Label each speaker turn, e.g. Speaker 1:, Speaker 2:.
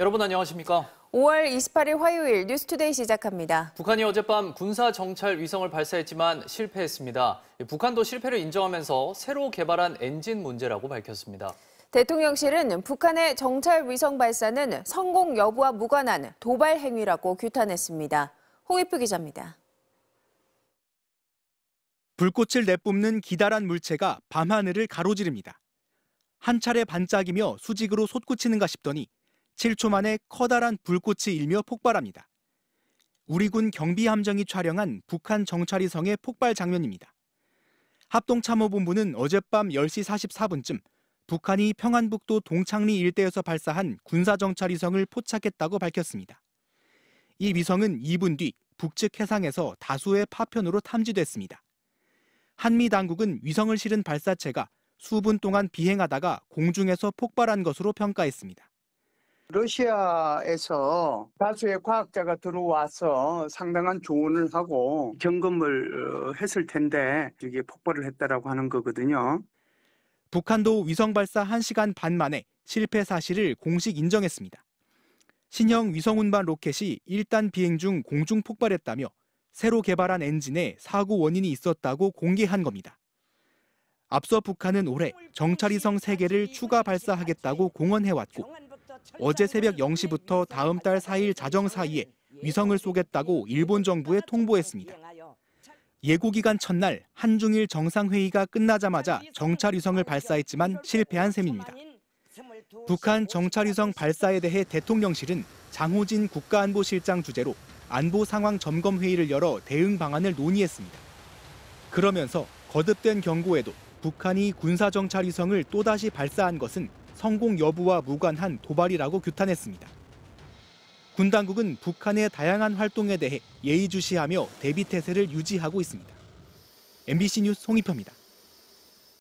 Speaker 1: 여러분 안녕하십니까?
Speaker 2: 5월 28일 화요일 뉴스투데이 시작합니다.
Speaker 1: 북한이 어젯밤 군사 정찰 위성을 발사했지만 실패했습니다. 북한도 실패를 인정하면서 새로 개발한 엔진 문제라고 밝혔습니다.
Speaker 2: 대통령실은 북한의 정찰 위성 발사는 성공 여부와 무관한 도발 행위라고 규탄했습니다. 홍익표 기자입니다.
Speaker 3: 불꽃을 내뿜는 기다란 물체가 밤하늘을 가로지릅니다. 한 차례 반짝이며 수직으로 솟구치는가 싶더니 7초 만에 커다란 불꽃이 일며 폭발합니다. 우리 군 경비함정이 촬영한 북한 정찰위성의 폭발 장면입니다. 합동참모본부는 어젯밤 10시 44분쯤 북한이 평안북도 동창리 일대에서 발사한 군사정찰위성을 포착했다고 밝혔습니다. 이 위성은 2분 뒤 북측 해상에서 다수의 파편으로 탐지됐습니다. 한미 당국은 위성을 실은 발사체가 수분 동안 비행하다가 공중에서 폭발한 것으로 평가했습니다.
Speaker 4: 러시아에서 다수의 과학자가 들어와서 상당한 조언을 하고 점검을 어, 했을 텐데 이게 폭발을 했다라고 하는 거거든요.
Speaker 3: 북한도 위성 발사 1시간 반 만에 실패 사실을 공식 인정했습니다. 신형 위성 운반 로켓이 1단 비행 중 공중 폭발했다며 새로 개발한 엔진에 사고 원인이 있었다고 공개한 겁니다. 앞서 북한은 올해 정찰위성 3개를 추가 발사하겠다고 공언해왔고 어제 새벽 0시부터 다음 달 4일 자정 사이에 위성을 쏘겠다고 일본 정부에 통보했습니다. 예고 기간 첫날 한중일 정상회의가 끝나자마자 정찰 위성을 발사했지만 실패한 셈입니다. 북한 정찰 위성 발사에 대해 대통령실은 장호진 국가안보실장 주재로 안보 상황 점검 회의를 열어 대응 방안을 논의했습니다. 그러면서 거듭된 경고에도 북한이 군사 정찰 위성을 또다시 발사한 것은 성공 여부와 무관한 도발이라고 규탄했습니다. 군 당국은 북한의 다양한 활동에 대해 예의주시하며 대비 태세를 유지하고 있습니다. MBC 뉴스 홍익표입니다.